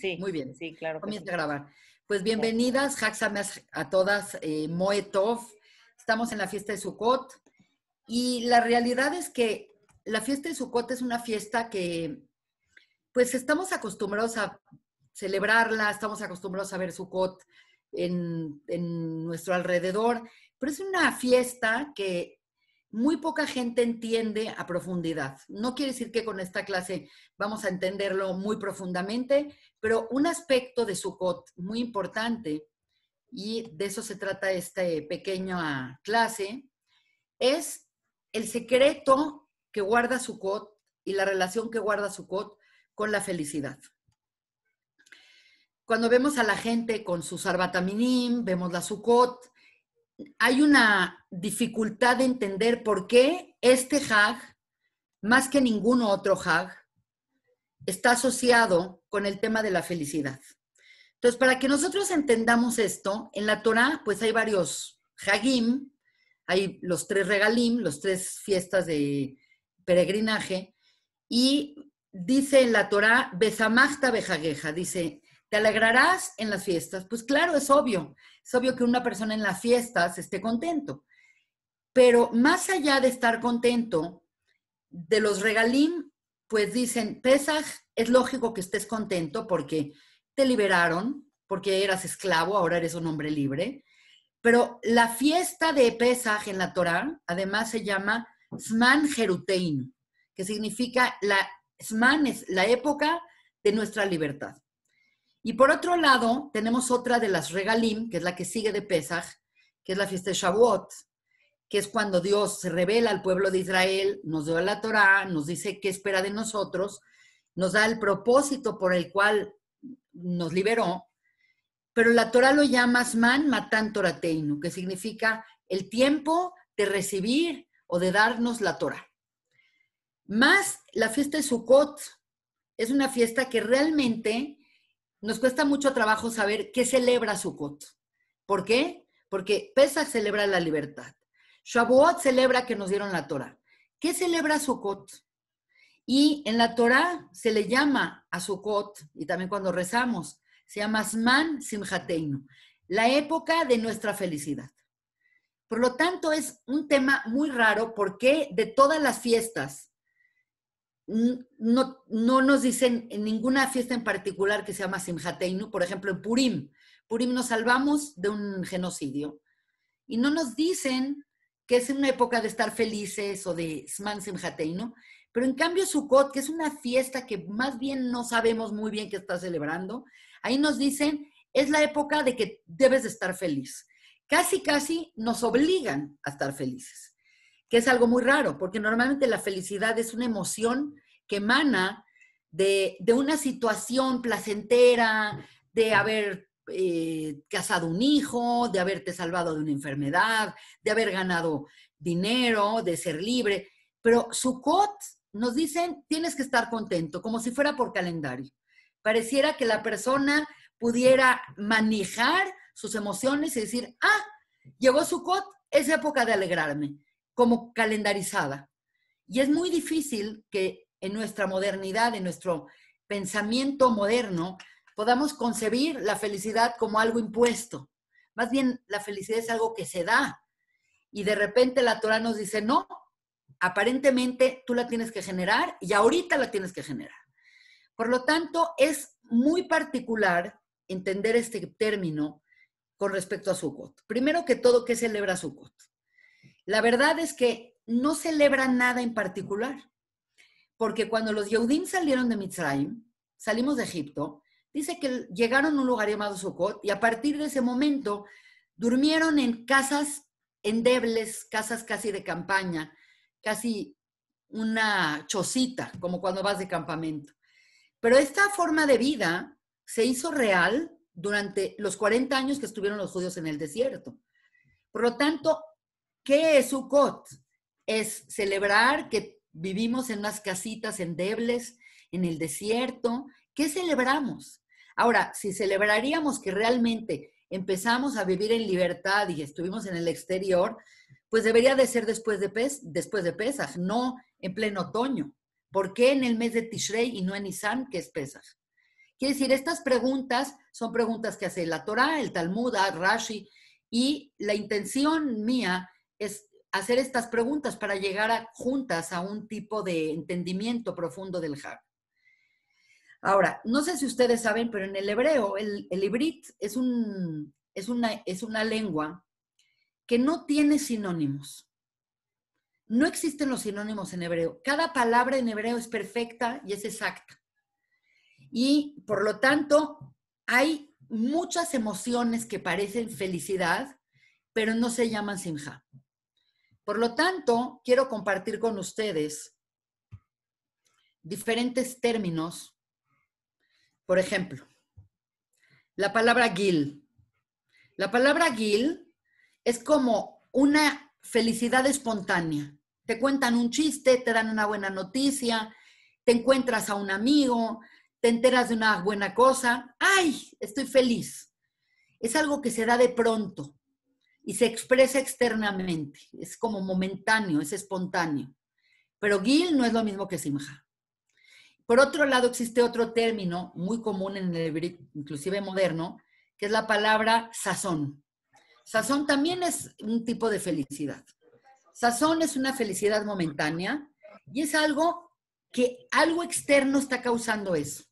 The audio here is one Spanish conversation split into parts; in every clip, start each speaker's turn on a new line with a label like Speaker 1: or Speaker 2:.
Speaker 1: Sí, muy bien. Sí, claro. Comienza a grabar. Pues bienvenidas, Haxamas a todas, eh, Moetov. Estamos en la fiesta de Sukkot y la realidad es que la fiesta de Sukkot es una fiesta que, pues, estamos acostumbrados a celebrarla, estamos acostumbrados a ver Sukkot en, en nuestro alrededor, pero es una fiesta que muy poca gente entiende a profundidad. No quiere decir que con esta clase vamos a entenderlo muy profundamente, pero un aspecto de Sukkot muy importante, y de eso se trata esta pequeña clase, es el secreto que guarda Sukkot y la relación que guarda Sukkot con la felicidad. Cuando vemos a la gente con su sarbataminim, vemos la Sukkot, hay una dificultad de entender por qué este hag, más que ningún otro hag, está asociado con el tema de la felicidad. Entonces, para que nosotros entendamos esto, en la Torah, pues hay varios hagim, hay los tres regalim, los tres fiestas de peregrinaje, y dice en la Torah, Bezamachta Bejageja, dice, ¿Te alegrarás en las fiestas? Pues claro, es obvio. Es obvio que una persona en las fiestas esté contento. Pero más allá de estar contento, de los regalín, pues dicen, Pesaj, es lógico que estés contento porque te liberaron, porque eras esclavo, ahora eres un hombre libre. Pero la fiesta de Pesaj en la Torá, además se llama Sman Jerutein, que significa, la, Sman es la época de nuestra libertad. Y por otro lado, tenemos otra de las regalim, que es la que sigue de Pesaj, que es la fiesta de Shavuot, que es cuando Dios se revela al pueblo de Israel, nos dio la Torá, nos dice qué espera de nosotros, nos da el propósito por el cual nos liberó, pero la Torá lo llama man matan torateinu, que significa el tiempo de recibir o de darnos la Torá. Más la fiesta de Sukkot es una fiesta que realmente nos cuesta mucho trabajo saber qué celebra Sukkot. ¿Por qué? Porque Pesach celebra la libertad. Shavuot celebra que nos dieron la Torah. ¿Qué celebra Sukkot? Y en la Torah se le llama a Sukkot, y también cuando rezamos, se llama Asman Simhateinu, la época de nuestra felicidad. Por lo tanto, es un tema muy raro porque de todas las fiestas no, nos dicen en ninguna fiesta en particular que se llama Simjateinu, por ejemplo en Purim. Purim nos salvamos de un genocidio. Y no nos dicen que es una época de estar felices o de Sman pero en cambio Sukkot, que es una fiesta que más bien no sabemos muy bien qué está celebrando, ahí nos dicen, es la época de que debes de estar feliz. Casi, casi nos obligan a estar felices que es algo muy raro, porque normalmente la felicidad es una emoción que emana de, una situación placentera, de haber eh, casado un hijo, de haberte salvado de una enfermedad, de haber ganado dinero, de ser libre. Pero Sukkot nos dicen, tienes que estar contento, como si fuera por calendario. Pareciera que la persona pudiera manejar sus emociones y decir, ah, llegó Sukkot, es época de alegrarme como calendarizada. Y es muy difícil que en nuestra modernidad, en nuestro pensamiento moderno, podamos concebir la felicidad como algo impuesto. Más bien, la felicidad es algo que se da. Y de repente la Torah nos dice, no, aparentemente tú la tienes que generar y ahorita la tienes que generar. Por lo tanto, es muy particular entender este término con respecto a Sukkot. Primero que todo, ¿qué celebra Sukkot? La verdad es que no celebran nada en particular, porque cuando los Yehudim salieron de Mitzrayim, salimos de Egipto, dice que llegaron a un lugar llamado Sukkot y a partir de ese momento durmieron en casas endebles, casas casi de campaña, casi una chocita, como cuando vas de campamento. Pero esta forma de vida se hizo real durante los 40 años que estuvieron los judíos en el desierto. Por lo tanto, ¿Qué es Sukkot? Es celebrar que vivimos en unas casitas endebles, en el desierto. ¿Qué celebramos? Ahora, si celebraríamos que realmente empezamos a vivir en libertad y estuvimos en el exterior, pues debería de ser después de, pes después de pesas, no en pleno otoño. ¿Por qué en el mes de Tishrei y no en Nisan, que es pesas? Quiere decir, estas preguntas son preguntas que hace la Torá, el Talmud, Rashi, y la intención mía es hacer estas preguntas para llegar juntas a un tipo de entendimiento profundo del hack. Ahora, no sé si ustedes saben, pero en el hebreo, el, el es, es, una, lengua que no tiene sinónimos. No existen los sinónimos en hebreo. Cada palabra en hebreo es perfecta y es exacta. Y por lo tanto, hay muchas emociones que parecen felicidad, pero no se llaman ja. Por lo tanto, quiero compartir con ustedes diferentes términos. Por ejemplo, la palabra gil. La palabra gil es como una felicidad espontánea. Te cuentan un chiste, te dan una buena noticia, te encuentras a un amigo, te enteras de una buena cosa. ¡Ay! Estoy feliz. Es algo que se da de pronto y se expresa externamente, es como momentáneo, es espontáneo. Pero Gil no es lo mismo que Simha. Por otro lado, existe otro término muy común en el inclusive moderno, que es la palabra sazón. Sazón también es un tipo de felicidad. Sazón es una felicidad momentánea y es algo que algo externo está causando eso.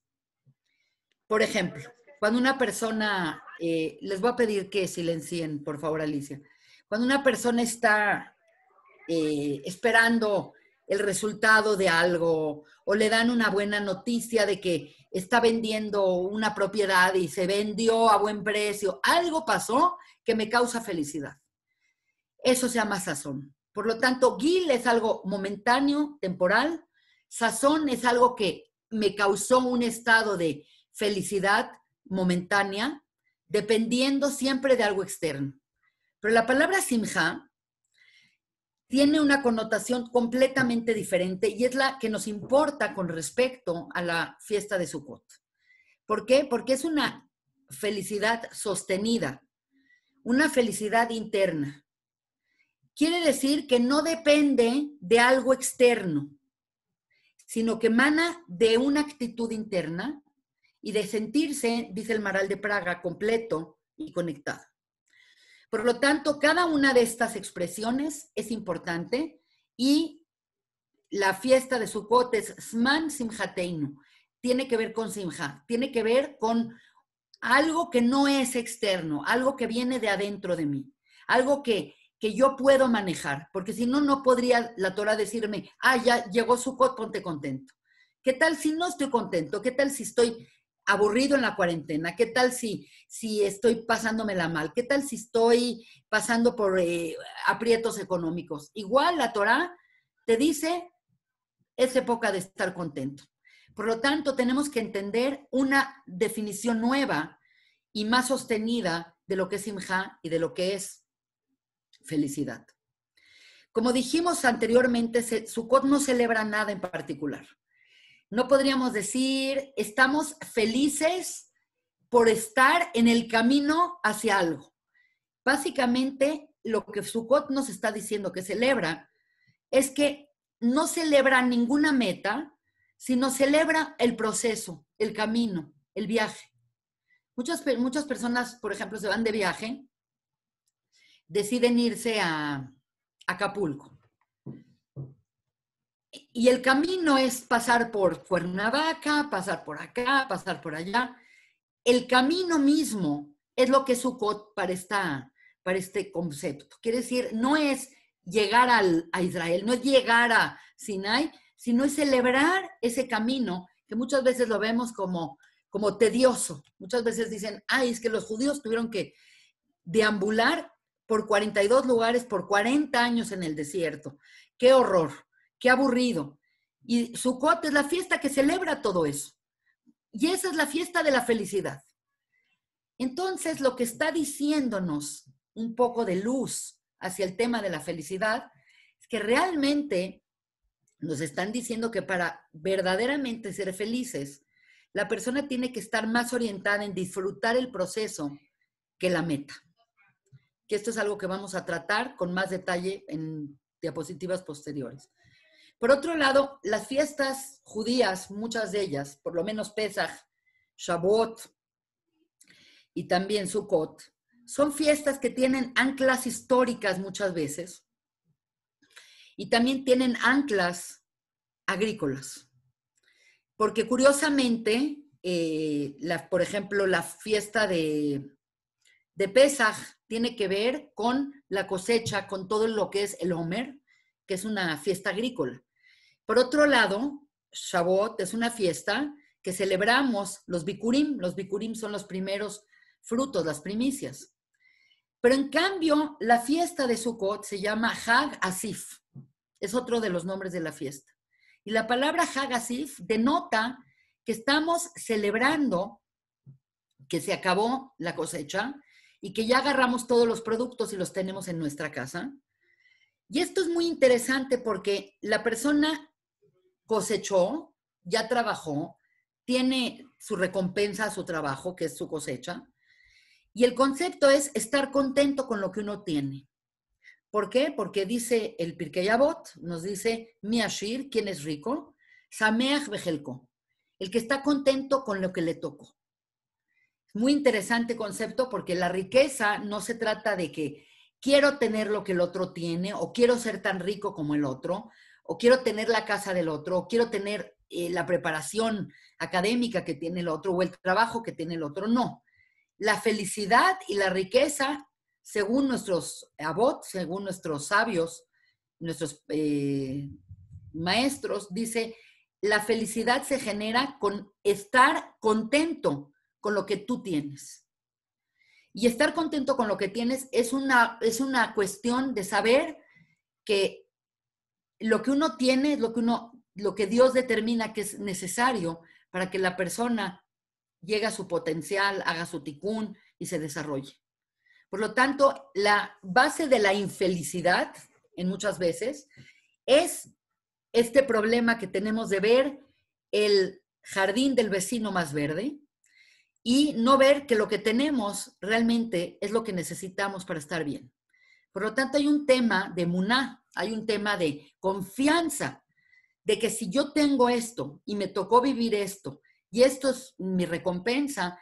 Speaker 1: Por ejemplo, cuando una persona, eh, les voy a pedir que silencien, por favor, Alicia. Cuando una persona está eh, esperando el resultado de algo o le dan una buena noticia de que está vendiendo una propiedad y se vendió a buen precio, algo pasó que me causa felicidad. Eso se llama sazón. Por lo tanto, guil es algo momentáneo, temporal. Sazón es algo que me causó un estado de felicidad momentánea, dependiendo siempre de algo externo. Pero la palabra simja tiene una connotación completamente diferente y es la que nos importa con respecto a la fiesta de Sukkot. ¿Por qué? Porque es una felicidad sostenida, una felicidad interna. Quiere decir que no depende de algo externo, sino que emana de una actitud interna y de sentirse, dice el Maral de Praga, completo y conectado. Por lo tanto, cada una de estas expresiones es importante y la fiesta de Sukkot es Sman Simjateinu. Tiene que ver con Simja. tiene que ver con algo que no es externo, algo que viene de adentro de mí, algo que, que yo puedo manejar, porque si no, no podría la Torah decirme, ah, ya llegó Sukkot, ponte contento. ¿Qué tal si no estoy contento? ¿Qué tal si estoy aburrido en la cuarentena? ¿Qué tal si, si estoy pasándomela mal? ¿Qué tal si estoy pasando por eh, aprietos económicos? Igual la Torah te dice, es época de estar contento. Por lo tanto, tenemos que entender una definición nueva y más sostenida de lo que es imjá y de lo que es felicidad. Como dijimos anteriormente, Sukkot no celebra nada en particular no podríamos decir, estamos felices por estar en el camino hacia algo. Básicamente, lo que Foucault nos está diciendo que celebra es que no celebra ninguna meta, sino celebra el proceso, el camino, el viaje. Muchas, muchas personas, por ejemplo, se van de viaje, deciden irse a Acapulco y el camino es pasar por Cuernavaca, pasar por acá, pasar por allá. El camino mismo es lo que es Sukkot para, esta, para este concepto. Quiere decir, no es llegar al, a Israel, no es llegar a Sinai, sino es celebrar ese camino que muchas veces lo vemos como, como tedioso. Muchas veces dicen, ay, es que los judíos tuvieron que deambular por 42 lugares por 40 años en el desierto. ¡Qué horror! qué aburrido. Y su Sukkot es la fiesta que celebra todo eso. Y esa es la fiesta de la felicidad. Entonces, lo que está diciéndonos un poco de luz hacia el tema de la felicidad es que realmente nos están diciendo que para verdaderamente ser felices, la persona tiene que estar más orientada en disfrutar el proceso que la meta. Que esto es algo que vamos a tratar con más detalle en diapositivas posteriores. Por otro lado, las fiestas judías, muchas de ellas, por lo menos Pesach, Shavuot y también Sukkot, son fiestas que tienen anclas históricas muchas veces y también tienen anclas agrícolas. Porque curiosamente, eh, por ejemplo, la fiesta de, de tiene que ver con la cosecha, con todo lo que es el Homer, que es una fiesta agrícola. Por otro lado, Shavuot es una fiesta que celebramos los Bikurim. Los Bikurim son los primeros frutos, las primicias. Pero en cambio, la fiesta de Sukkot se llama Hag Asif. Es otro de los nombres de la fiesta. Y la palabra Hag Asif denota que estamos celebrando que se acabó la cosecha y que ya agarramos todos los productos y los tenemos en nuestra casa. Y esto es muy interesante porque la persona cosechó, ya trabajó, tiene su recompensa a su trabajo, que es su cosecha. Y el concepto es estar contento con lo que uno tiene. ¿Por qué? Porque dice el Pirkei Avot, nos dice Miashir, quien es rico, Sameach Bejelko, el que está contento con lo que le tocó. Muy interesante concepto porque la riqueza no se trata de que quiero tener lo que el otro tiene o quiero ser tan rico como el otro, o quiero tener la casa del otro, o quiero tener eh, la preparación académica que tiene el otro, o el trabajo que tiene el otro. No. La felicidad y la riqueza, según nuestros abot, según nuestros sabios, nuestros eh, maestros, dice, la felicidad se genera con estar contento con lo que tú tienes. Y estar contento con lo que tienes es una, es una cuestión de saber que lo que uno tiene es lo que uno, lo que Dios determina que es necesario para que la persona llegue a su potencial, haga su ticún y se desarrolle. Por lo tanto, la base de la infelicidad, en muchas veces, es este problema que tenemos de ver el jardín del vecino más verde y no ver que lo que tenemos realmente es lo que necesitamos para estar bien. Por lo tanto, hay un tema de muná, hay un tema de confianza, de que si yo tengo esto y me tocó vivir esto y esto es mi recompensa,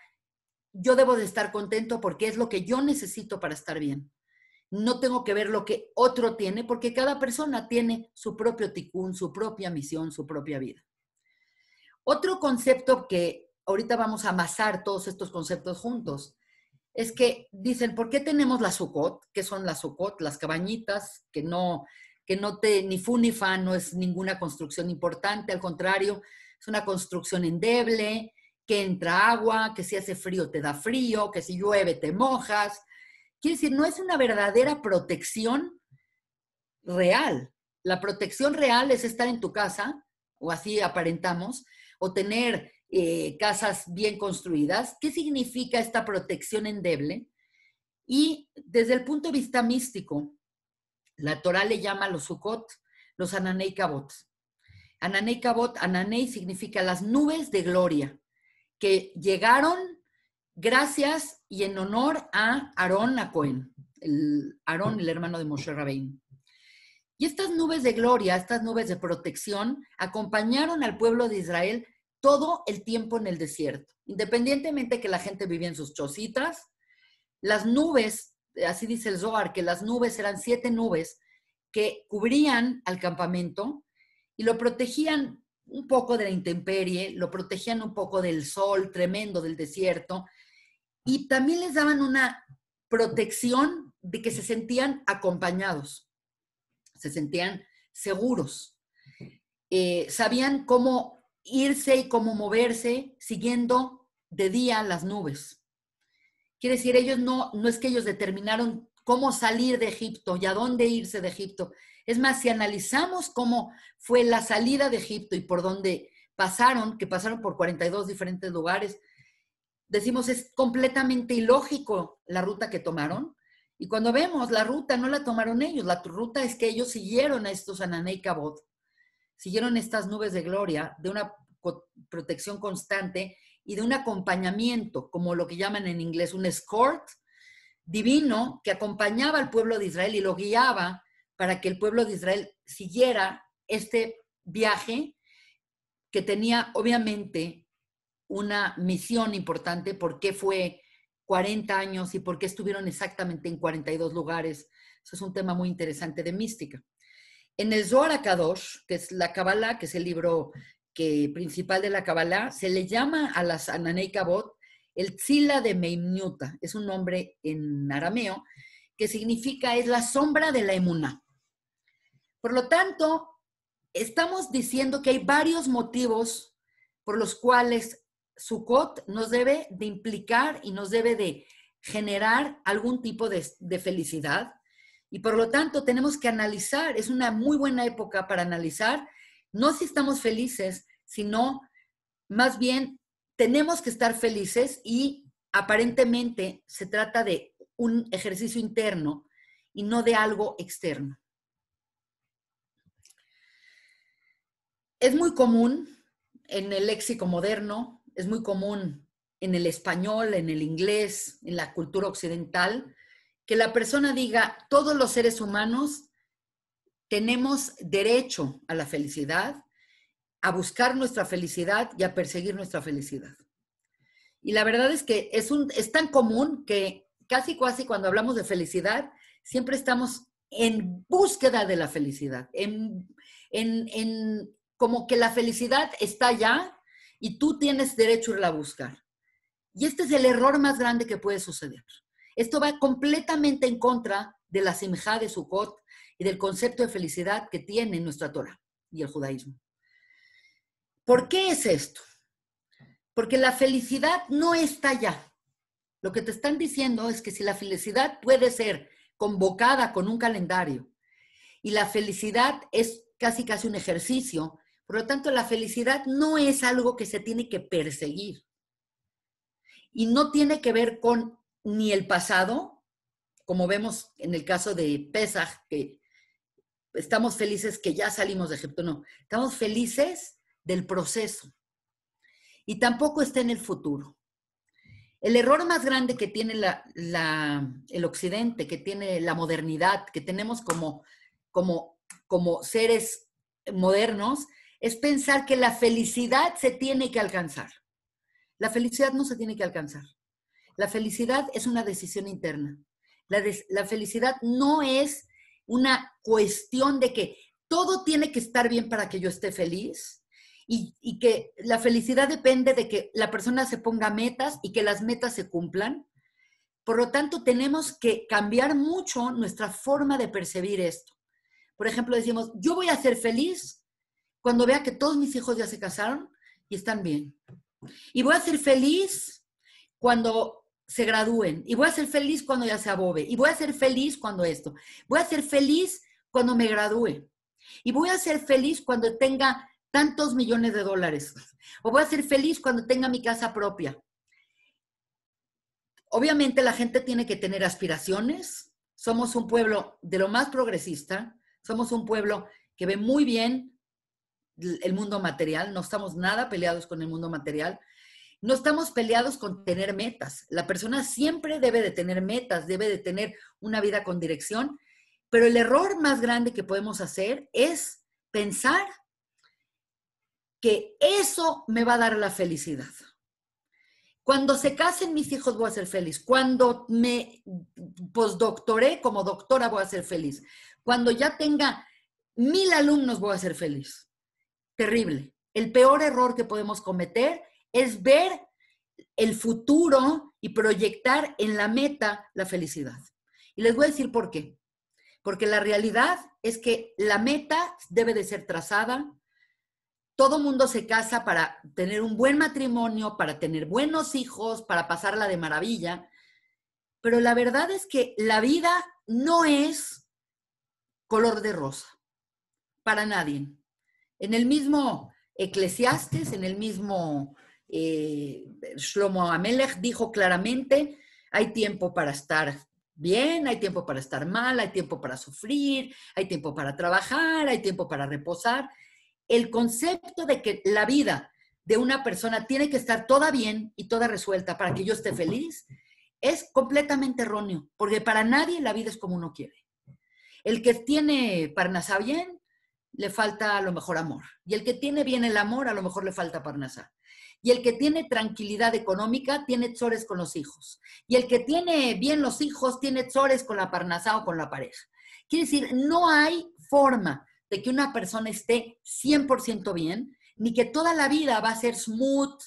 Speaker 1: yo debo de estar contento porque es lo que yo necesito para estar bien. No tengo que ver lo que otro tiene porque cada persona tiene su propio ticún, su propia misión, su propia vida. Otro concepto que ahorita vamos a amasar todos estos conceptos juntos es que dicen, ¿por qué tenemos la sucot? ¿Qué son las sucot? Las cabañitas, que no, que no te, ni fu no es ninguna construcción importante, al contrario, es una construcción endeble, que entra agua, que si hace frío te da frío, que si llueve te mojas. Quiere decir, no es una verdadera protección real. La protección real es estar en tu casa, o así aparentamos, o tener eh, casas bien construidas. ¿Qué significa esta protección endeble? Y desde el punto de vista místico, la Torah le llama a los Sukkot los Ananei Kabot. Ananei Kabot, Ananei significa las nubes de gloria, que llegaron gracias y en honor a Aarón Acohen, el Aarón, el hermano de Moshe Rabbein. Y estas nubes de gloria, estas nubes de protección, acompañaron al pueblo de Israel todo el tiempo en el desierto, independientemente que la gente vivía en sus chocitas, las nubes, eh, así dice el Zohar, que las nubes eran siete nubes que cubrían al campamento y lo protegían un poco de la intemperie, lo protegían un poco del sol tremendo del desierto y también les daban una protección de que se sentían acompañados, se sentían seguros, eh, sabían cómo irse y cómo moverse siguiendo de día las nubes. Quiere decir, ellos no, no es que ellos determinaron cómo salir de Egipto y a dónde irse de Egipto. Es más, si analizamos cómo fue la salida de Egipto y por dónde pasaron, que pasaron por 42 diferentes lugares, decimos es completamente ilógico la ruta que tomaron. Y cuando vemos la ruta, no la tomaron ellos, la ruta es que ellos siguieron a estos Anané siguieron estas nubes de gloria, de una protección constante y de un acompañamiento, como lo que llaman en inglés un escort divino que acompañaba al pueblo de Israel y lo guiaba para que el pueblo de Israel siguiera este viaje que tenía obviamente una misión importante, por qué fue 40 años y por qué estuvieron exactamente en 42 lugares. Eso es un tema muy interesante de mística. En el Zohar Kadosh, que es la Kabbalah, que es el libro que, principal de la Kabbalah, se le llama a las Ananei Kabot el Tzila de Meimnuta. Es un nombre en arameo que significa es la sombra de la Emuna. Por lo tanto, estamos diciendo que hay varios motivos por los cuales Sukkot nos debe de implicar y nos debe de generar algún tipo de felicidad y por lo tanto tenemos que analizar, es una muy buena época para analizar, no si estamos felices, sino más bien tenemos que estar felices y aparentemente se trata de un ejercicio interno y no de algo externo. Es muy común en el léxico moderno, es muy común en el español, en el inglés, en la cultura occidental, que la persona diga, todos los seres humanos tenemos derecho a la felicidad, a buscar nuestra felicidad y a perseguir nuestra felicidad. Y la verdad es que es, un, es tan común que casi casi cuando hablamos de felicidad, siempre estamos en búsqueda de la felicidad, en, como que la felicidad está allá y tú tienes derecho a irla a buscar. Y este es el error más grande que puede suceder. Esto va completamente en contra de la Simjá de Sukkot y del concepto de felicidad que tiene nuestra Torah y el judaísmo. ¿Por qué es esto? Porque la felicidad no está allá. Lo que te están diciendo es que si la felicidad puede ser convocada con un calendario y la felicidad es casi casi un ejercicio, por lo tanto la felicidad no es algo que se tiene que perseguir y no tiene que ver con ni el pasado, como vemos en el caso de Pesach, que estamos felices que ya salimos de Egipto, no, estamos felices del proceso. Y tampoco está en el futuro. El error más grande que tiene el occidente, que tiene la modernidad, que tenemos como, como, como seres modernos, es pensar que la felicidad se tiene que alcanzar. La felicidad no se tiene que alcanzar. La felicidad es una decisión interna. La, la felicidad no es una cuestión de que todo tiene que estar bien para que yo esté feliz y, y, que la felicidad depende de que la persona se ponga metas y que las metas se cumplan. Por lo tanto, tenemos que cambiar mucho nuestra forma de percibir esto. Por ejemplo, decimos, yo voy a ser feliz cuando vea que todos mis hijos ya se casaron y están bien. Y voy a ser feliz cuando se gradúen y voy a ser feliz cuando ya se abobe y voy a ser feliz cuando esto, voy a ser feliz cuando me gradúe y voy a ser feliz cuando tenga tantos millones de dólares o voy a ser feliz cuando tenga mi casa propia. Obviamente la gente tiene que tener aspiraciones, somos un pueblo de lo más progresista, somos un pueblo que ve muy bien el mundo material, no estamos nada peleados con el mundo material, no estamos peleados con tener metas. La persona siempre debe de tener metas, debe de tener una vida con dirección, pero el error más grande que podemos hacer es pensar que eso me va a dar la felicidad. Cuando se casen mis hijos voy a ser feliz. Cuando me postdoctoré como doctora voy a ser feliz. Cuando ya tenga mil alumnos voy a ser feliz. Terrible. El peor error que podemos cometer es ver el futuro y proyectar en la meta la felicidad. Y les voy a decir por qué. Porque la realidad es que la meta debe de ser trazada. Todo mundo se casa para tener un buen matrimonio, para tener buenos hijos, para pasarla de maravilla. Pero la verdad es que la vida no es color de rosa para nadie. En el mismo Eclesiastes, en el mismo eh, Shlomo Amelech dijo claramente, hay tiempo para estar bien, hay tiempo para estar mal, hay tiempo para sufrir, hay tiempo para trabajar, hay tiempo para reposar. El concepto de que la vida de una persona tiene que estar toda bien y toda resuelta para que yo esté feliz es completamente erróneo, porque para nadie la vida es como uno quiere. El que tiene Parnasá bien, le falta a lo mejor amor. Y el que tiene bien el amor, a lo mejor le falta Parnasá. Y el que tiene tranquilidad económica tiene tzores con los hijos. Y el que tiene bien los hijos tiene tzores con la parnasa o con la pareja. Quiere decir, no hay forma de que una persona esté 100% bien, ni que toda la vida va a ser smooth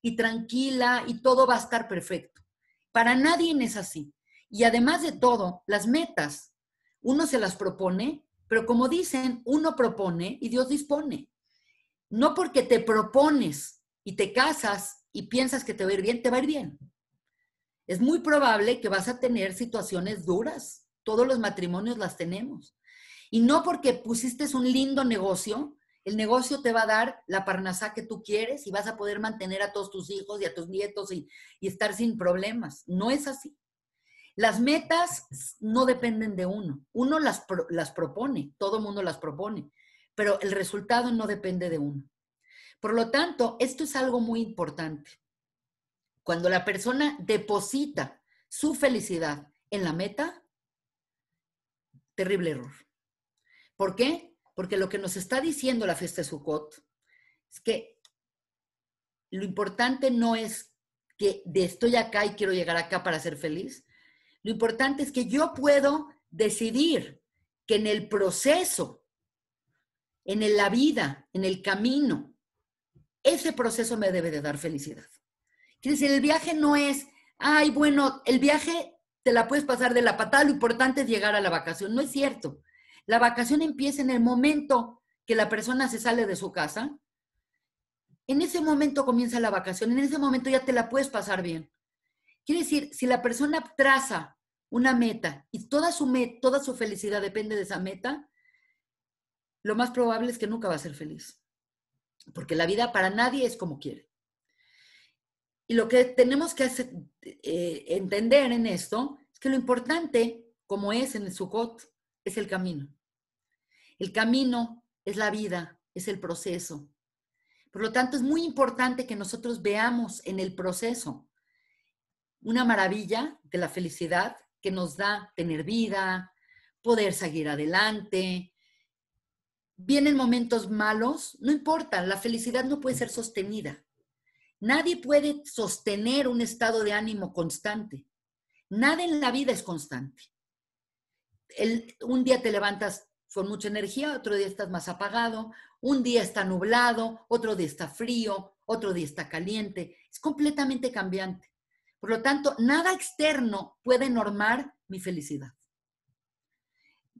Speaker 1: y tranquila y todo va a estar perfecto. Para nadie es así. Y además de todo, las metas, uno se las propone, pero como dicen, uno propone y Dios dispone. No porque te propones y te casas y piensas que te va a ir bien, te va a ir bien. Es muy probable que vas a tener situaciones duras. Todos los matrimonios las tenemos. Y no porque pusiste un lindo negocio, el negocio te va a dar la parnasá que tú quieres y vas a poder mantener a todos tus hijos y a tus nietos y, y estar sin problemas. No es así. Las metas no dependen de uno. Uno las, las propone, todo mundo las propone, pero el resultado no depende de uno. Por lo tanto, esto es algo muy importante. Cuando la persona deposita su felicidad en la meta, terrible error. ¿Por qué? Porque lo que nos está diciendo la fiesta de Sukkot es que lo importante no es que de estoy acá y quiero llegar acá para ser feliz. Lo importante es que yo puedo decidir que en el proceso, en la vida, en el camino, ese proceso me debe de dar felicidad. Quiere decir, el viaje no es, ay, bueno, el viaje te la puedes pasar de la patada, lo importante es llegar a la vacación. No es cierto. La vacación empieza en el momento que la persona se sale de su casa. En ese momento comienza la vacación, en ese momento ya te la puedes pasar bien. Quiere decir, si la persona traza una meta y toda su, toda su felicidad depende de esa meta, lo más probable es que nunca va a ser feliz porque la vida para nadie es como quiere. Y lo que tenemos que eh, entender en esto es que lo importante, como es en el Sukkot, es el camino. El camino es la vida, es el proceso. Por lo tanto, es muy importante que nosotros veamos en el proceso una maravilla de la felicidad que nos da tener vida, poder seguir adelante, vienen momentos malos, no importa, la felicidad no puede ser sostenida. Nadie puede sostener un estado de ánimo constante. Nada en la vida es constante. un día te levantas con mucha energía, otro día estás más apagado, un día está nublado, otro día está frío, otro día está caliente. Es completamente cambiante. Por lo tanto, nada externo puede normar mi felicidad.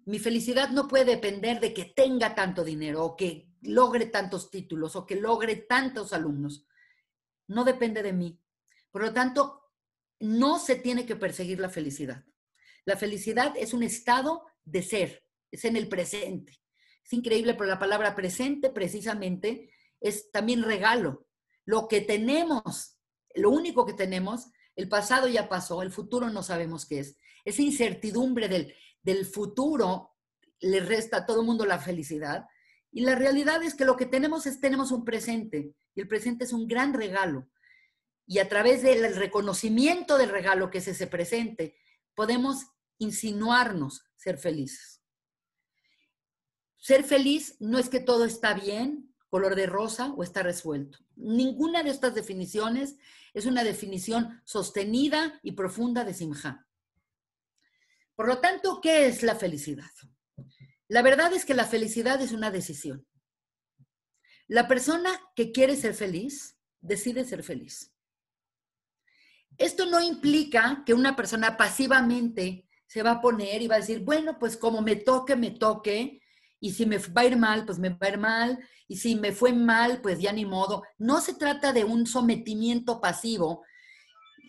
Speaker 1: Mi felicidad no puede depender de que tenga tanto dinero o que logre tantos títulos o que logre tantos alumnos. No depende de mí. Por lo tanto, no se tiene que perseguir la felicidad. La felicidad es un estado de ser, es en el presente. Es increíble, pero la palabra presente precisamente es también regalo. Lo que tenemos, lo único que tenemos, el pasado ya pasó, el futuro no sabemos qué es. Es incertidumbre del del futuro le resta a todo el mundo la felicidad. Y la realidad es que lo que tenemos es tenemos un presente y el presente es un gran regalo. Y a través del reconocimiento del regalo que es ese presente, podemos insinuarnos ser felices. Ser feliz no es que todo está bien, color de rosa o está resuelto. Ninguna de estas definiciones es una definición sostenida y profunda de Simha. Por lo tanto, ¿qué es la felicidad? La verdad es que la felicidad es una decisión. La persona que quiere ser feliz decide ser feliz. Esto no implica que una persona pasivamente se va a poner y va a decir, bueno, pues como me toque, me toque, y si me va a ir mal, pues me va a ir mal, y si me fue mal, pues ya ni modo. No se trata de un sometimiento pasivo,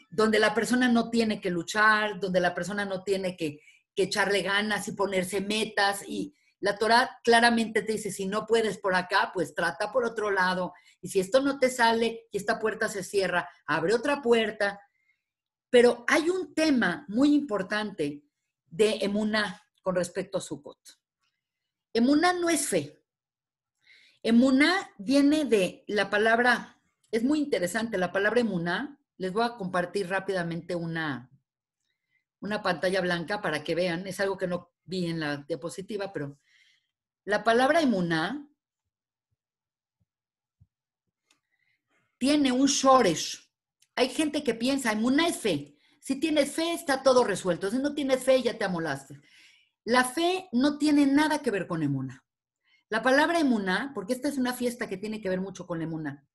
Speaker 1: donde la persona no tiene que luchar, donde la persona no tiene que, echarle ganas y ponerse metas. Y la Torah claramente te dice, si no puedes por acá, pues trata por otro lado. Y si esto no te sale y esta puerta se cierra, abre otra puerta. Pero hay un tema muy importante de EMUNA con respecto a Sukkot. EMUNA no es fe. EMUNA viene de la palabra, es muy interesante, la palabra emuná les voy a compartir rápidamente una, una pantalla blanca para que vean. Es algo que no vi en la diapositiva, pero la palabra emuna tiene un shoresh. Hay gente que piensa, emuná es fe. Si tienes fe, está todo resuelto. Si no tienes fe, ya te amolaste. La fe no tiene nada que ver con emuna. La palabra emuna, porque esta es una fiesta que tiene que ver mucho con emuná. emuna.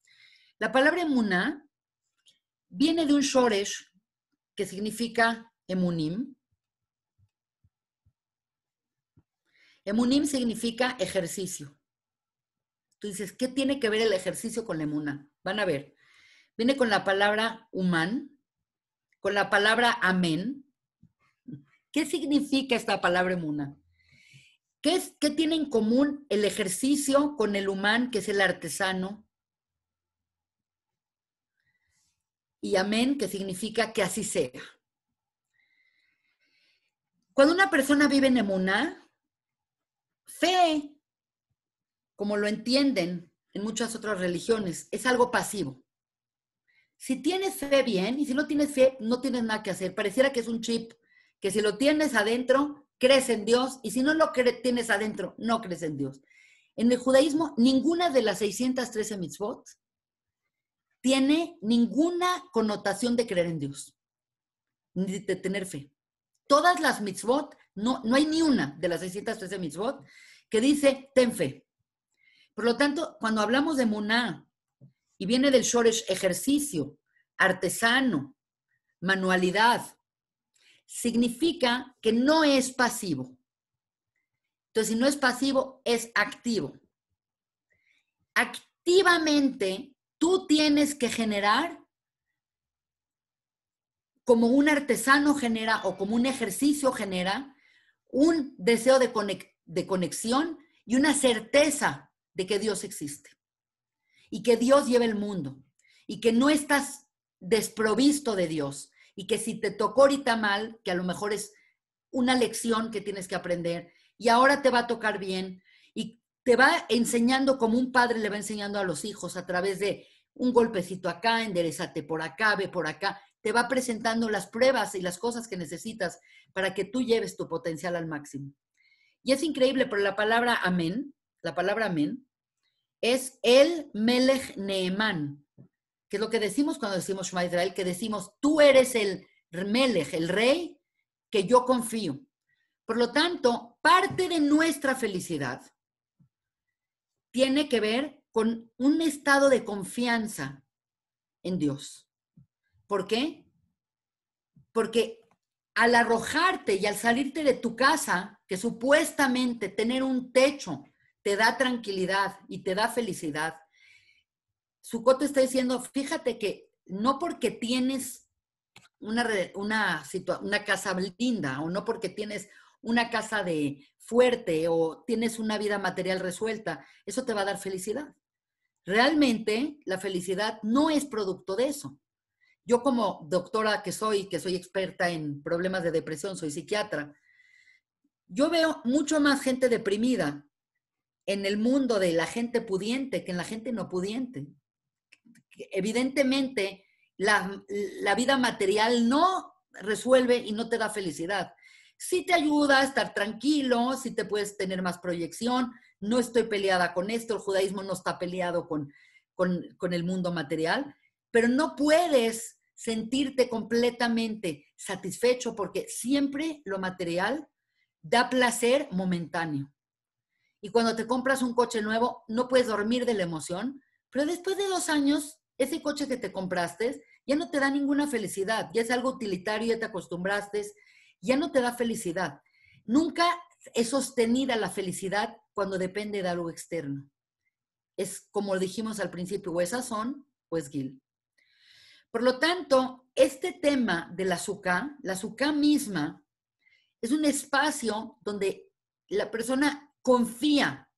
Speaker 1: La palabra emuna viene de un shoresh que significa emunim. Emunim significa ejercicio. Tú dices, ¿qué tiene que ver el ejercicio con la emuna? Van a ver. Viene con la palabra humán, con la palabra amén. ¿Qué significa esta palabra emuna? ¿Qué, tiene en común el ejercicio con el humán, que es el artesano, y amén, que significa que así sea. Cuando una persona vive en Emuná, fe, como lo entienden en muchas otras religiones, es algo pasivo. Si tienes fe bien y si no tienes fe, no tienes nada que hacer. Pareciera que es un chip, que si lo tienes adentro, crees en Dios y si no lo tienes adentro, no crees en Dios. En el judaísmo, ninguna de las 613 mitzvot tiene ninguna connotación de creer en Dios, ni de tener fe. Todas las mitzvot, no, no hay ni una de las 613 mitzvot que dice ten fe. Por lo tanto, cuando hablamos de Muná y viene del Shoresh ejercicio, artesano, manualidad, significa que no es pasivo. Entonces, si no es pasivo, es activo. Activamente tú tienes que generar como un artesano genera o como un ejercicio genera un deseo de, de conexión y una certeza de que Dios existe y que Dios lleva el mundo y que no estás desprovisto de Dios y que si te tocó ahorita mal, que a lo mejor es una lección que tienes que aprender y ahora te va a tocar bien y te va enseñando como un padre le va enseñando a los hijos a través de un golpecito acá, enderezate por acá, ve por acá, te va presentando las pruebas y las cosas que necesitas para que tú lleves tu potencial al máximo. Y es increíble, pero la palabra amén, la palabra amén, es el Melech Neemán, que es lo que decimos cuando decimos Shema Israel, que decimos, tú eres el Melech, el rey que yo confío. Por lo tanto, parte de nuestra felicidad tiene que ver con un estado de confianza en Dios. ¿Por qué? Porque al arrojarte y al salirte de tu casa, que supuestamente tener un techo te da tranquilidad y te da felicidad, Sucot está diciendo, fíjate que no porque tienes una, una, una casa linda o no porque tienes una casa de fuerte o tienes una vida material resuelta, eso te va a dar felicidad. Realmente la felicidad no es producto de eso. Yo como doctora que soy, que soy experta en problemas de depresión, soy psiquiatra, yo veo mucho más gente deprimida en el mundo de la gente pudiente que en la gente no pudiente. Evidentemente, la, vida material no resuelve y no te da felicidad. Sí te ayuda a estar tranquilo, si te puedes tener más proyección, no estoy peleada con esto, el judaísmo no está peleado con, con, con el mundo material, pero no puedes sentirte completamente satisfecho porque siempre lo material da placer momentáneo. Y cuando te compras un coche nuevo, no puedes dormir de la emoción, pero después de dos años, ese coche que te compraste ya no te da ninguna felicidad, ya es algo utilitario, ya te acostumbraste, ya no te da felicidad. Nunca es sostenida la felicidad cuando depende de algo externo. Es como dijimos al principio, o es Azón o es Gil. Por lo tanto, este tema de la azúcar, la azúcar misma, es un espacio donde la persona confía,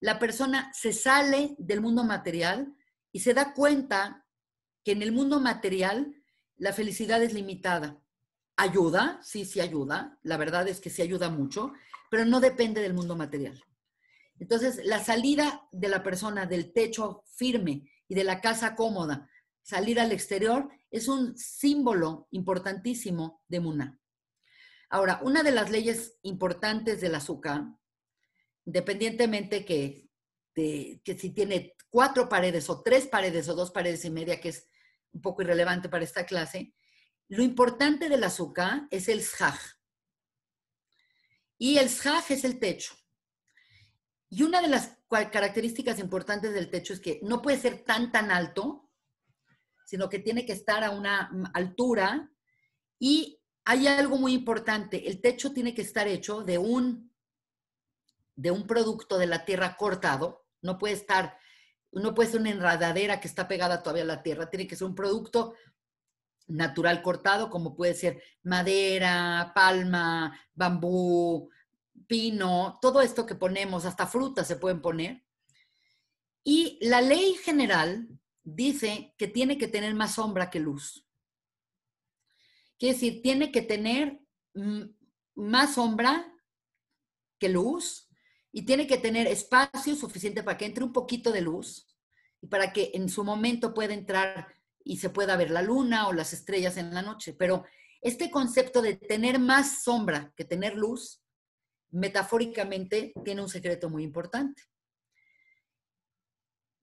Speaker 1: la persona se sale del mundo material y se da cuenta que en el mundo material la felicidad es limitada. ¿Ayuda? Sí, sí ayuda. La verdad es que sí ayuda mucho pero no depende del mundo material. Entonces, la salida de la persona del techo firme y de la casa cómoda, salir al exterior, es un símbolo importantísimo de Muna. Ahora, una de las leyes importantes del azúcar, independientemente que, de, que si tiene cuatro paredes o tres paredes o dos paredes y media, que es un poco irrelevante para esta clase, lo importante del azúcar es el shaj. Y el SHAF es el techo. Y una de las características importantes del techo es que no puede ser tan, tan alto, sino que tiene que estar a una mm, altura. Y hay algo muy importante, el techo tiene que estar hecho de un, de un producto de la tierra cortado, no puede estar, no puede ser una enradadera que está pegada todavía a la tierra, tiene que ser un producto natural cortado, como puede ser madera, palma, bambú, pino, todo esto que ponemos, hasta frutas se pueden poner. Y la ley general dice que tiene que tener más sombra que luz. Quiere decir, tiene que tener más sombra que luz y tiene que tener espacio suficiente para que entre un poquito de luz y para que en su momento pueda entrar y se pueda ver la luna o las estrellas en la noche. Pero este concepto de tener más sombra que tener luz, metafóricamente, tiene un secreto muy importante.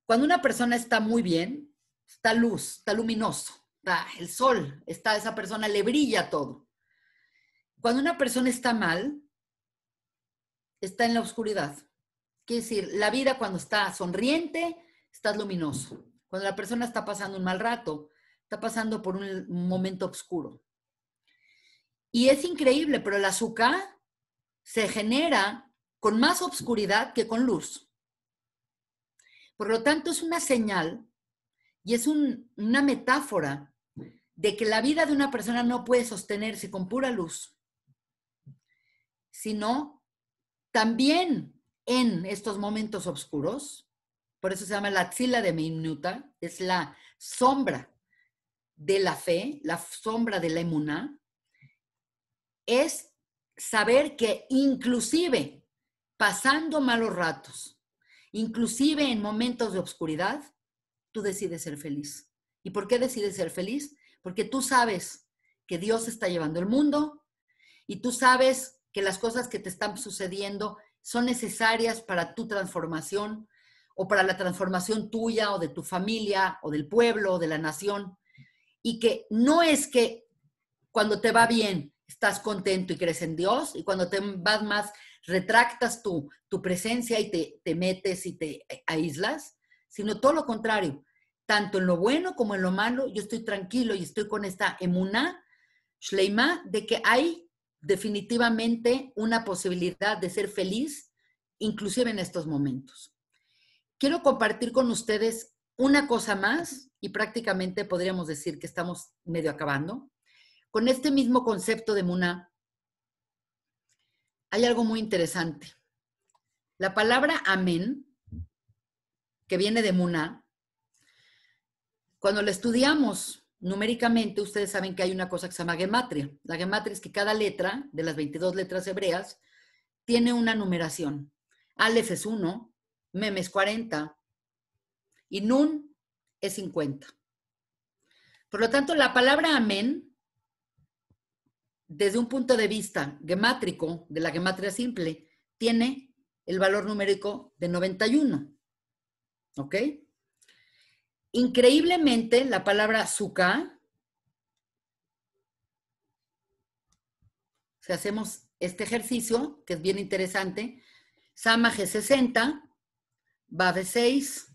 Speaker 1: Cuando una persona está muy bien, está luz, está luminoso, está el sol, está esa persona, le brilla todo. Cuando una persona está mal, está en la oscuridad. Quiere decir, la vida cuando está sonriente, está luminoso. Cuando la persona está pasando un mal rato, está pasando por un momento oscuro. Y es increíble, pero el azúcar se genera con más oscuridad que con luz. Por lo tanto, es una señal y es una metáfora de que la vida de una persona no puede sostenerse con pura luz, sino también en estos momentos oscuros por eso se llama la axila de Minuta, es la sombra de la fe, la sombra de la emuná, es saber que inclusive pasando malos ratos, inclusive en momentos de oscuridad, tú decides ser feliz. ¿Y por qué decides ser feliz? Porque tú sabes que Dios está llevando el mundo y tú sabes que las cosas que te están sucediendo son necesarias para tu transformación, o para la transformación tuya o de tu familia o del pueblo o de la nación. Y que no es que cuando te va bien estás contento y crees en Dios y cuando te vas más retractas tu, presencia y te, metes y te aíslas, sino todo lo contrario. Tanto en lo bueno como en lo malo, yo estoy tranquilo y estoy con esta emuna, shleima, de que hay definitivamente una posibilidad de ser feliz, inclusive en estos momentos. Quiero compartir con ustedes una cosa más y prácticamente podríamos decir que estamos medio acabando. Con este mismo concepto de Muna, hay algo muy interesante. La palabra amén, que viene de Muna, cuando la estudiamos numéricamente, ustedes saben que hay una cosa que se llama gematria. La gematria es que cada letra de las 22 letras hebreas tiene una numeración. Alef es 1, es 40 y nun es 50. Por lo tanto, la palabra amén, desde un punto de vista gemátrico, de la gematria simple, tiene el valor numérico de 91. ¿Ok? Increíblemente, la palabra suka, si hacemos este ejercicio, que es bien interesante, Samaj 60, BAF es 6,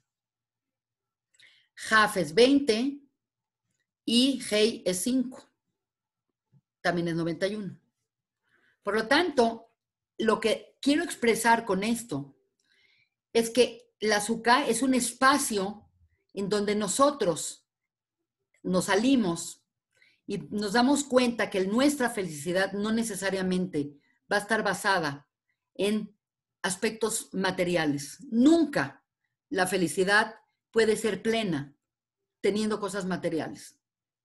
Speaker 1: JAF es 20 y HEI es 5. También es 91. Por lo tanto, lo que quiero expresar con esto es que la Suka es un espacio en donde nosotros nos salimos y nos damos cuenta que nuestra felicidad no necesariamente va a estar basada en aspectos materiales. Nunca la felicidad puede ser plena teniendo cosas materiales.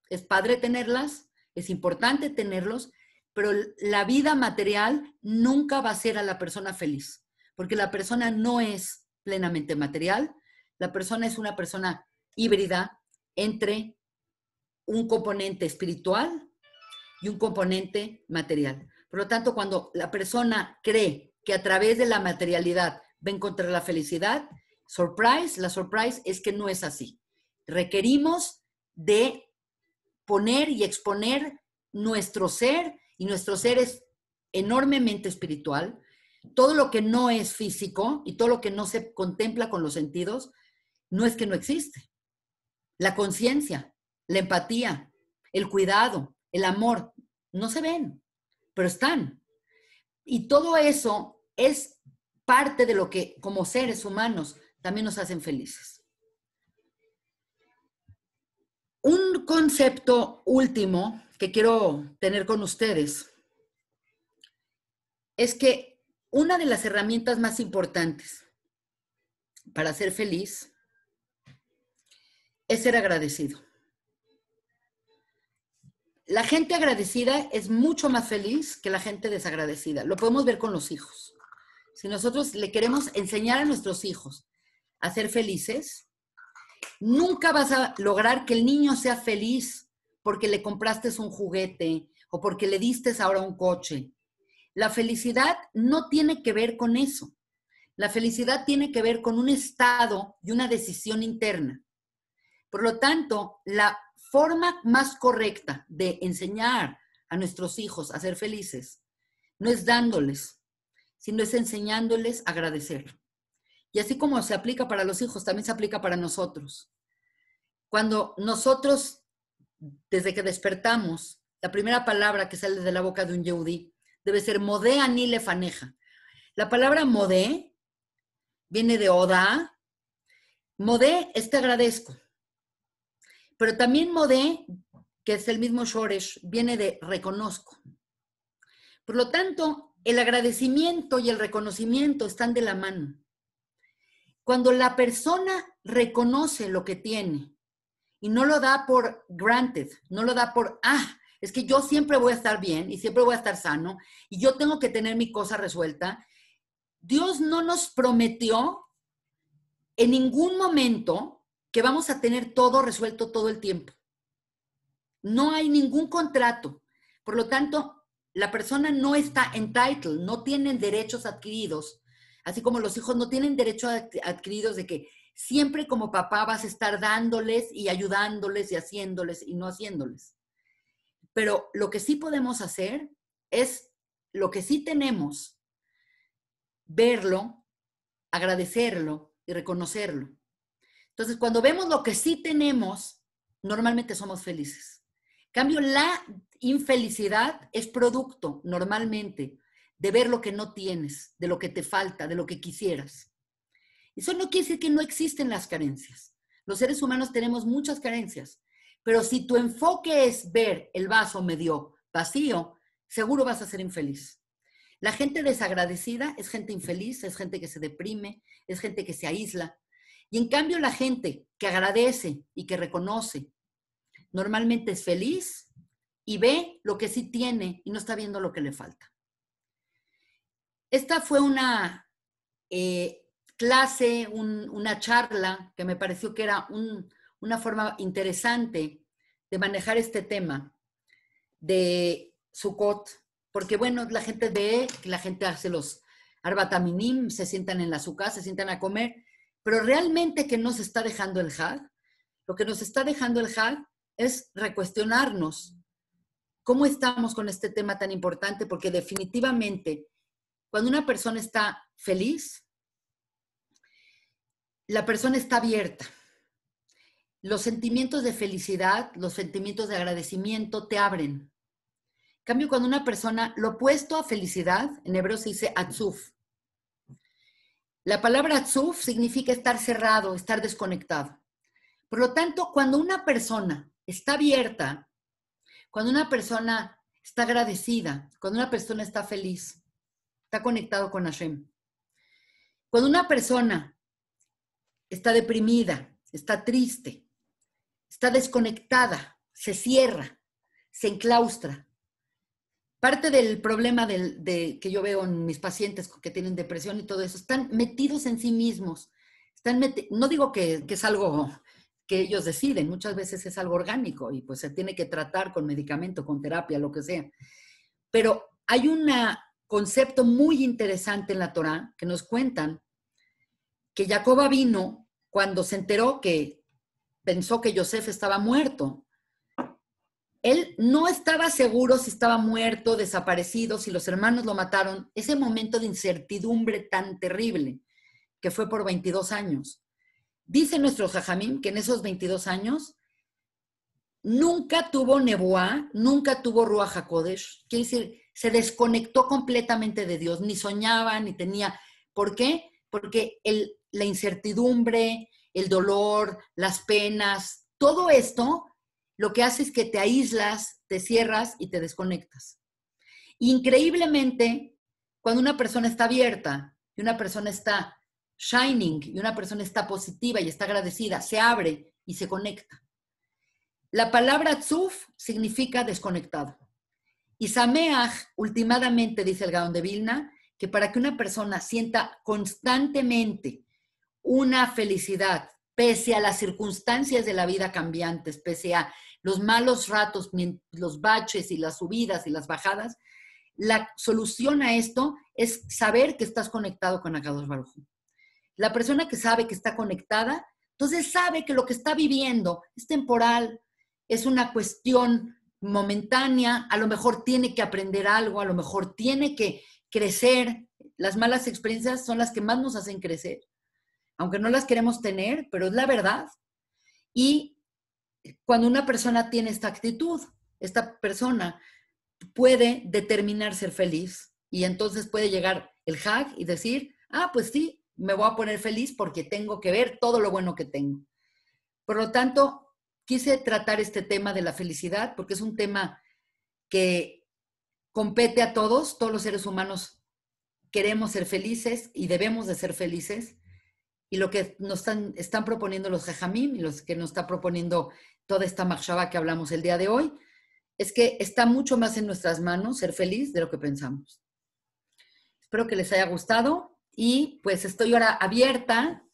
Speaker 1: Es padre tenerlas, es importante tenerlos, pero la vida material nunca va a ser a la persona feliz, porque la persona no es plenamente material, la persona es una persona híbrida entre un componente espiritual y un componente material. Por lo tanto, cuando la persona cree que a través de la materialidad va a encontrar la felicidad. Surprise, la surprise es que no es así. Requerimos de poner y exponer nuestro ser, y nuestro ser es enormemente espiritual. Todo lo que no es físico y todo lo que no se contempla con los sentidos, no es que no existe. La conciencia, la empatía, el cuidado, el amor, no se ven, pero están. Y todo eso es parte de lo que como seres humanos también nos hacen felices. Un concepto último que quiero tener con ustedes es que una de las herramientas más importantes para ser feliz es ser agradecido. La gente agradecida es mucho más feliz que la gente desagradecida. Lo podemos ver con los hijos si nosotros le queremos enseñar a nuestros hijos a ser felices, nunca vas a lograr que el niño sea feliz porque le compraste un juguete o porque le diste ahora un coche. La felicidad no tiene que ver con eso. La felicidad tiene que ver con un estado y una decisión interna. Por lo tanto, la forma más correcta de enseñar a nuestros hijos a ser felices no es dándoles sino es enseñándoles a agradecer. Y así como se aplica para los hijos, también se aplica para nosotros. Cuando nosotros, desde que despertamos, la primera palabra que sale de la boca de un yehudí debe ser modea ni le faneja. La palabra mode viene de oda. mode es te agradezco. Pero también mode que es el mismo shoresh, viene de reconozco. Por lo tanto, el agradecimiento y el reconocimiento están de la mano. Cuando la persona reconoce lo que tiene y no lo da por granted, no lo da por, ah, es que yo siempre voy a estar bien y siempre voy a estar sano y yo tengo que tener mi cosa resuelta. Dios no nos prometió en ningún momento que vamos a tener todo resuelto todo el tiempo. No hay ningún contrato. Por lo tanto, la persona no está entitled, no tienen derechos adquiridos, así como los hijos no tienen derechos adquiridos de que siempre como papá vas a estar dándoles y ayudándoles y haciéndoles y no haciéndoles. Pero lo que sí podemos hacer es lo que sí tenemos, verlo, agradecerlo y reconocerlo. Entonces, cuando vemos lo que sí tenemos, normalmente somos felices. Cambio, la infelicidad es producto normalmente de ver lo que no tienes, de lo que te falta, de lo que quisieras. Eso no quiere decir que no existen las carencias. Los seres humanos tenemos muchas carencias, pero si tu enfoque es ver el vaso medio vacío, seguro vas a ser infeliz. La gente desagradecida es gente infeliz, es gente que se deprime, es gente que se aísla. Y en cambio la gente que agradece y que reconoce, normalmente es feliz y ve lo que sí tiene y no está viendo lo que le falta. Esta fue una eh, clase, una charla que me pareció que era una forma interesante de manejar este tema de Sukkot, porque bueno, la gente ve que la gente hace los arbataminim, se sientan en la azúcar, se sientan a comer, pero realmente que nos está dejando el had. lo que nos está dejando el had es recuestionarnos ¿Cómo estamos con este tema tan importante? Porque definitivamente, cuando una persona está feliz, la persona está abierta. Los sentimientos de felicidad, los sentimientos de agradecimiento te abren. cambio, cuando una persona, lo opuesto a felicidad, en hebreo se dice atzuf. La palabra atzuf significa estar cerrado, estar desconectado. Por lo tanto, cuando una persona está abierta cuando una persona está agradecida, cuando una persona está feliz, está conectado con Hashem. Cuando una persona está deprimida, está triste, está desconectada, se cierra, se enclaustra. Parte del problema que yo veo en mis pacientes que tienen depresión y todo eso, están metidos en sí mismos. Están no digo que es algo que ellos deciden. Muchas veces es algo orgánico y pues se tiene que tratar con medicamento, con terapia, lo que sea. Pero hay un concepto muy interesante en la Torá que nos cuentan que Jacoba vino cuando se enteró que pensó que Yosef estaba muerto. Él no estaba seguro si estaba muerto, desaparecido, si los hermanos lo mataron. Ese momento de incertidumbre tan terrible que fue por 22 años. Dice nuestro Jajamín que en esos 22 años nunca tuvo Neboá, nunca tuvo Ruach HaKodesh. Quiere decir, se desconectó completamente de Dios, ni soñaba, ni tenía. ¿Por qué? Porque el, la incertidumbre, el dolor, las penas, todo esto lo que hace es que te aíslas, te cierras y te desconectas. Increíblemente, cuando una persona está abierta y una persona está shining y una persona está positiva y está agradecida, se abre y se conecta. La palabra tzuf significa desconectado. Y Sameach, últimamente, dice el Gaon de Vilna, que para que una persona sienta constantemente una felicidad, pese a las circunstancias de la vida cambiantes, pese a los malos ratos, los baches y las subidas y las bajadas, la solución a esto es saber que estás conectado con Akados Baruj la persona que sabe que está conectada, entonces sabe que lo que está viviendo es temporal, es una cuestión momentánea, a lo mejor tiene que aprender algo, a lo mejor tiene que crecer. Las malas experiencias son las que más nos hacen crecer, aunque no las queremos tener, pero es la verdad. Y cuando una persona tiene esta actitud, esta persona puede determinar ser feliz y entonces puede llegar el hack y decir, ah, pues sí, me voy a poner feliz porque tengo que ver todo lo bueno que tengo. Por lo tanto, quise tratar este tema de la felicidad porque es un tema que compete a todos, todos los seres humanos queremos ser felices y debemos de ser felices. Y lo que nos están, proponiendo los jajamim y los que nos está proponiendo toda esta marchaba que hablamos el día de hoy, es que está mucho más en nuestras manos ser feliz de lo que pensamos. Espero que les haya gustado y pues estoy ahora abierta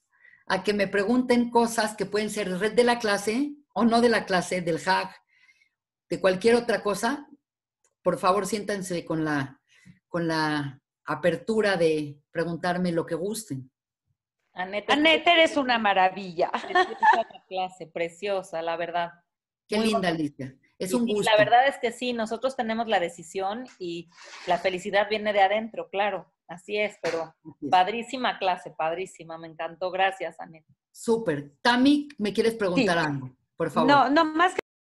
Speaker 1: a que me pregunten cosas que pueden ser red de la clase o no de la clase, del hack, de cualquier otra cosa. Por favor, siéntanse con la, con la apertura de preguntarme lo que gusten. Aneta, eres una maravilla. Preciosa la clase, preciosa, la verdad. Qué linda, Alicia. Es un gusto. la verdad es que sí, nosotros tenemos la decisión y la felicidad viene de adentro, claro. Así es, pero padrísima clase, padrísima, me encantó. Gracias, Anel. Súper. Tami, ¿me quieres preguntar algo? Por favor. No, no más que